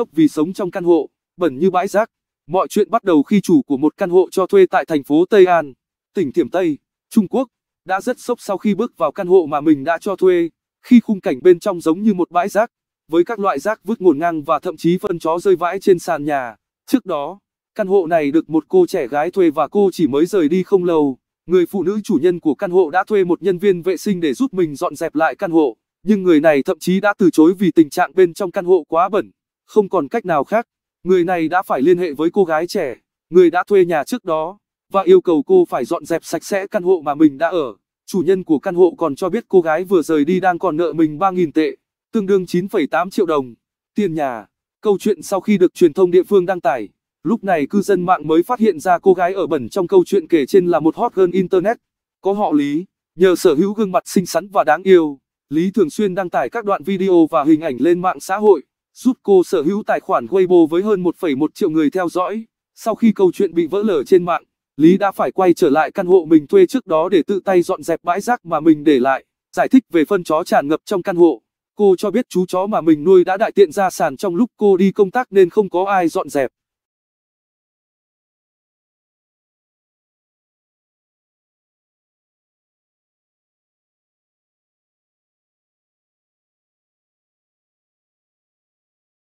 sốc vì sống trong căn hộ, bẩn như bãi rác. Mọi chuyện bắt đầu khi chủ của một căn hộ cho thuê tại thành phố Tây An, tỉnh Thiểm Tây, Trung Quốc, đã rất sốc sau khi bước vào căn hộ mà mình đã cho thuê, khi khung cảnh bên trong giống như một bãi rác, với các loại rác vứt ngổn ngang và thậm chí phân chó rơi vãi trên sàn nhà. Trước đó, căn hộ này được một cô trẻ gái thuê và cô chỉ mới rời đi không lâu. Người phụ nữ chủ nhân của căn hộ đã thuê một nhân viên vệ sinh để giúp mình dọn dẹp lại căn hộ, nhưng người này thậm chí đã từ chối vì tình trạng bên trong căn hộ quá bẩn. Không còn cách nào khác, người này đã phải liên hệ với cô gái trẻ, người đã thuê nhà trước đó, và yêu cầu cô phải dọn dẹp sạch sẽ căn hộ mà mình đã ở. Chủ nhân của căn hộ còn cho biết cô gái vừa rời đi đang còn nợ mình 3.000 tệ, tương đương 9,8 triệu đồng, tiền nhà. Câu chuyện sau khi được truyền thông địa phương đăng tải, lúc này cư dân mạng mới phát hiện ra cô gái ở bẩn trong câu chuyện kể trên là một hot girl internet, có họ Lý, nhờ sở hữu gương mặt xinh xắn và đáng yêu. Lý thường xuyên đăng tải các đoạn video và hình ảnh lên mạng xã hội giúp cô sở hữu tài khoản Weibo với hơn 1,1 triệu người theo dõi. Sau khi câu chuyện bị vỡ lở trên mạng, Lý đã phải quay trở lại căn hộ mình thuê trước đó để tự tay dọn dẹp bãi rác mà mình để lại, giải thích về phân chó tràn ngập trong căn hộ. Cô cho biết chú chó mà mình nuôi đã đại tiện ra sàn trong lúc cô đi công tác nên không có ai dọn dẹp.